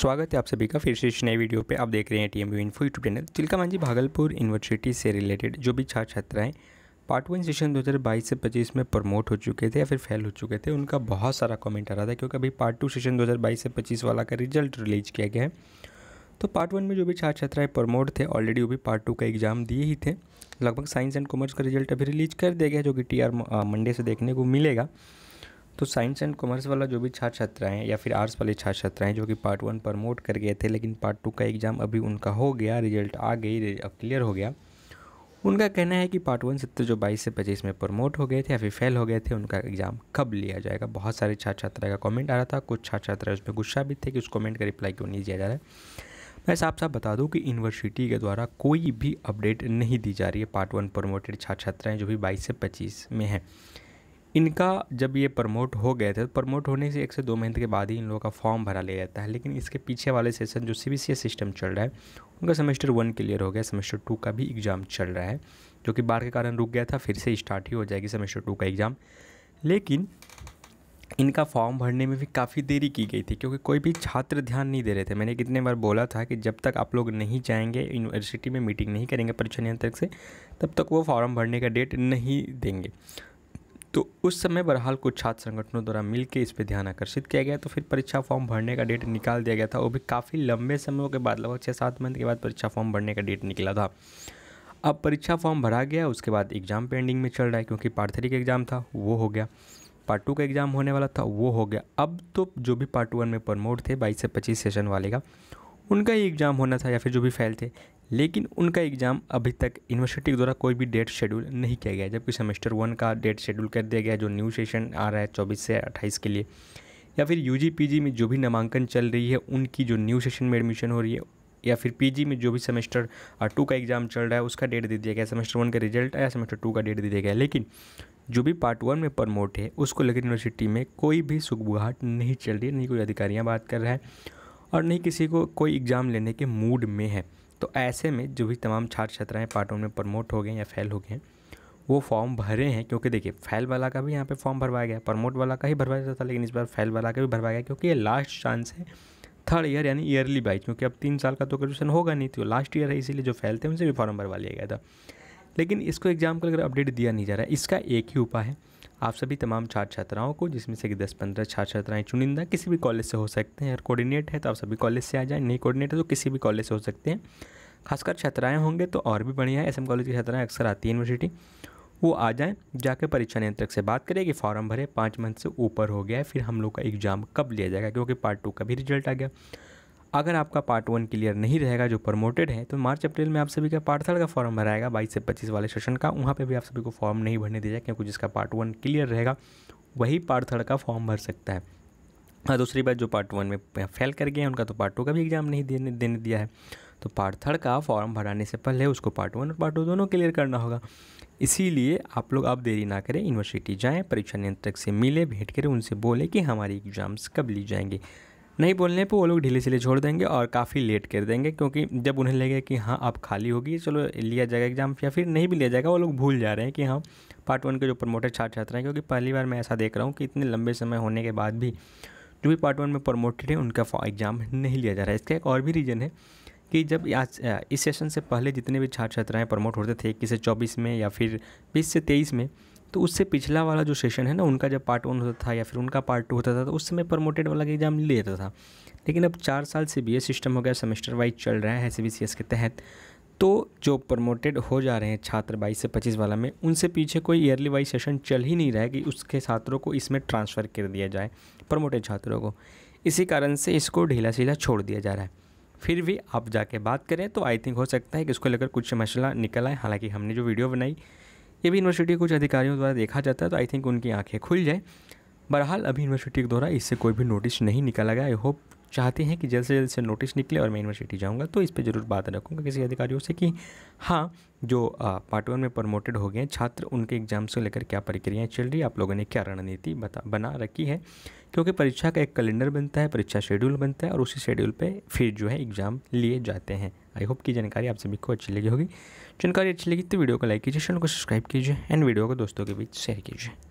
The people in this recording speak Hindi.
स्वागत है आप सभी का फिर से इस नए वीडियो पे आप देख रहे हैं T M U info YouTube channel Manjhi Bhagalpur university से रिलेटेड जो भी छात्र छात्राएं पार्ट वन सेशन 2022 से 25 में प्रमोट हो चुके थे या फिर फेल हो चुके थे उनका बहुत सारा कमेंट आ रहा था क्योंकि अभी पार्ट टू सेशन 2022 से 25 वाला का रिजल्ट रिलीज किया गया है तो पार्ट वन में जो भी छात्र छात्राएं प्रमोट थे ऑलरेडी वो भी पार्ट टू का एग्जाम दिए ही थे लगभग साइंस एंड कॉमर्स का रिजल्ट अभी रिलीज कर दिया गया जो कि टी मंडे से देखने को मिलेगा तो साइंस एंड कॉमर्स वाला जो भी छात्र छात्राएं या फिर आर्ट्स वाले छात्र छात्राएं जो कि पार्ट वन प्रमोट कर गए थे लेकिन पार्ट टू का एग्ज़ाम अभी उनका हो गया रिजल्ट आ गई अब क्लियर हो गया उनका कहना है कि पार्ट वन सत्र तो जो बाईस से पच्चीस में प्रमोट हो गए थे या फिर फेल हो गए थे उनका एग्ज़ाम कब लिया जाएगा बहुत सारे छात्र छात्रा का कॉमेंट आ रहा था कुछ छात्र छात्रा उसमें गुस्सा भी थे कि उस कॉमेंट का रिप्लाई क्यों नहीं दिया जा रहा है मैं साफ साफ बता दूं कि यूनिवर्सिटी के द्वारा कोई भी अपडेट नहीं दी जा रही है पार्ट वन प्रमोटेड छात्र छात्राएँ जो भी बाईस से पच्चीस में हैं इनका जब ये प्रमोट हो गए थे तो प्रमोट होने से एक से दो महीने के बाद ही इन लोगों का फॉर्म भरा लिया जाता है लेकिन इसके पीछे वाले सेशन जो सी सिस्टम चल रहा है उनका सेमेस्टर वन क्लियर हो गया सेमेस्टर टू का भी एग्ज़ाम चल रहा है जो कि बाढ़ के कारण रुक गया था फिर से स्टार्ट ही हो जाएगी सेमेस्टर टू का एग्ज़ाम लेकिन इनका फॉर्म भरने में भी काफ़ी देरी की गई थी क्योंकि कोई भी छात्र ध्यान नहीं दे रहे थे मैंने कितने बार बोला था कि जब तक आप लोग नहीं जाएंगे यूनिवर्सिटी में मीटिंग नहीं करेंगे परीक्षा नियंत्रक से तब तक वो फॉर्म भरने का डेट नहीं देंगे तो उस समय बहरहाल कुछ छात्र संगठनों द्वारा मिलकर इस पर ध्यान आकर्षित किया गया तो फिर परीक्षा फॉर्म भरने का डेट निकाल दिया गया था वो भी काफ़ी लंबे समय के बाद लगभग छः सात मंथ के बाद परीक्षा फॉर्म भरने का डेट निकला था अब परीक्षा फॉर्म भरा गया उसके बाद एग्ज़ाम पेंडिंग में चल रहा है क्योंकि पार्ट थ्री का एग्ज़ाम था वो हो गया पार्ट टू का एग्ज़ाम होने वाला था वो हो गया अब तो जो भी पार्ट वन में प्रमोट थे बाईस से पच्चीस सेशन वाले का उनका ही एग्ज़ाम होना था या फिर जो भी फेल थे लेकिन उनका एग्ज़ाम अभी तक यूनिवर्सिटी के द्वारा कोई भी डेट शेड्यूल नहीं किया गया जबकि सेमेस्टर वन का डेट शेड्यूल कर दिया गया जो न्यू सेशन आ रहा है चौबीस से अट्ठाईस के लिए या फिर यू जी में जो भी नामांकन चल रही है उनकी जो न्यू सेशन में एडमिशन हो रही है या फिर पीजी में जो भी सेमेस्टर टू का एग्ज़ाम चल रहा है उसका डेट दे दिया गया सेमेस्टर वन का रिजल्ट या सेमेस्टर टू का डेट दे दिया गया लेकिन जो भी पार्ट वन में प्रमोट है उसको लेकर यूनिवर्सिटी में कोई भी सुखबुहाट नहीं चल रही है नहीं कोई अधिकारियाँ बात कर रहा है और नहीं किसी को कोई एग्ज़ाम लेने के मूड में है तो ऐसे में जो भी तमाम छात्र छात्राएँ पार्ट वन में प्रमोट हो गए या फेल हो गए वो फॉर्म भरे हैं क्योंकि देखिए फेल वाला का भी यहाँ पे फॉर्म भरवाया गया प्रमोट वाला का ही भरवाया जाता था लेकिन इस बार फेल वाला का भी भरवाया गया क्योंकि ये लास्ट चांस है थर्ड ईयर यानी ईयरली बाई क्योंकि अब तीन साल का तो ग्रेजुएशन होगा नहीं तो लास्ट ईयर है इसीलिए जो फैल थे उनसे भी फॉर्म भरवा लिया गया था लेकिन इसको एग्ज़ाम का अगर अपडेट दिया नहीं जा रहा है इसका एक ही उपाय है आप सभी तमाम छात्र छात्राओं को जिसमें से कि दस पंद्रह छात्र छात्राएँ चुनिंदा किसी भी कॉलेज से हो सकते हैं अगर कोऑर्डिनेट है तो आप सभी कॉलेज से आ जाएँ नहीं कोऑर्डिनेट है तो किसी भी कॉलेज से हो सकते हैं खासकर छात्राएँ होंगे तो और भी बढ़िया है एस कॉलेज की छात्राएँ अक्सर आती है यूनिवर्सिटी वो आ जाएँ जाकर परीक्षा नियंत्रक से बात करें कि फॉर्म भरे पाँच मंथ से ऊपर हो गया है फिर हम लोग का एग्ज़ाम कब लिया जाएगा क्योंकि पार्ट टू का भी रिजल्ट आ गया अगर आपका पार्ट वन क्लियर नहीं रहेगा जो प्रमोटेड है तो मार्च अप्रैल में आप सभी का पार्ट थर्ड का फॉर्म भराएगा बाईस से पच्चीस वाले सेशन का वहाँ पर भी आप सभी को फॉर्म नहीं भरने दिया क्योंकि जिसका पार्ट वन क्लियर रहेगा वही पार्ट थर्ड का फॉर्म भर सकता है हाँ दूसरी बात जो पार्ट वन में फेल कर गए हैं उनका तो पार्ट टू का भी एग्ज़ाम नहीं देने देने दिया है तो पार्ट थर्ड का फॉर्म भराने से पहले उसको पार्ट वन और पार्ट टू दोनों क्लियर करना होगा इसीलिए आप लोग अब देरी ना करें यूनिवर्सिटी जाएं परीक्षा नियंत्रक से मिले भेंट करें उनसे बोले कि हमारी एग्ज़ाम्स कब ली जाएंगे नहीं बोलने पर वो लोग ढीले सीले छोड़ देंगे और काफ़ी लेट कर देंगे क्योंकि जब उन्हें लगे कि हाँ आप खाली होगी चलो लिया जाएगा एग्जाम या फिर नहीं भी लिया जाएगा वो लोग भूल जा रहे हैं कि हाँ पार्ट वन के जो प्रमोटेड छात्र छात्रा हैं क्योंकि पहली बार मैं ऐसा देख रहा हूँ कि इतने लंबे समय होने के बाद भी जो भी पार्ट वन में प्रमोटेड है उनका एग्ज़ाम नहीं लिया जा रहा है इसका एक और भी रीज़न है कि जब आज इस सेशन से पहले जितने भी छात्र छात्राएँ प्रमोट होते थे इक्कीस से चौबीस में या फिर बीस से तेईस में तो उससे पिछला वाला जो सेशन है ना उनका जब पार्ट वन होता था या फिर उनका पार्ट टू होता था तो उस समय प्रमोटेड वाला एग्ज़ाम लेता था लेकिन अब चार साल से बी सिस्टम हो गया सेमेस्टर वाइज चल रहा है एस के तहत तो जो प्रमोटेड हो जा रहे हैं छात्र बाईस से पच्चीस वाला में उनसे पीछे कोई ईयरली वाइज सेशन चल ही नहीं रहा है कि उसके छात्रों को इसमें ट्रांसफ़र कर दिया जाए प्रमोटेड छात्रों को इसी कारण से इसको ढीला सीला छोड़ दिया जा रहा है फिर भी आप जाके बात करें तो आई थिंक हो सकता है कि इसको लेकर कुछ मसला निकल आए हालांकि हमने जो वीडियो बनाई ये भी यूनिवर्सिटी कुछ अधिकारियों द्वारा देखा जाता है तो आई थिंक उनकी आंखें खुल जाए बहरहाल अभी यूनिवर्सिटी के द्वारा इससे कोई भी नोटिस नहीं निकाला गया आई होप चाहते हैं कि जल्द से जल्द से नोटिस निकले और मैं यूनिवर्सिटी जाऊँगा तो इस पर ज़रूर बात रखूँगा किसी अधिकारियों से कि हाँ जो पार्ट वन में प्रमोटेड हो गए छात्र उनके एग्जाम से लेकर क्या प्रक्रियाएँ चल रही आप लोगों ने क्या रणनीति बता बना रखी है क्योंकि परीक्षा का एक कैलेंडर बनता है परीक्षा शेड्यूल बनता है और उसी शेड्यूल पर फिर जो है एग्ज़ाम लिए जाते हैं आई होप की जानकारी आप सभी को अच्छी लगी होगी जानकारी अच्छी लगी तो वीडियो को लाइक कीजिए चैनल को सब्सक्राइब कीजिए एंड वीडियो को दोस्तों के बीच शेयर कीजिए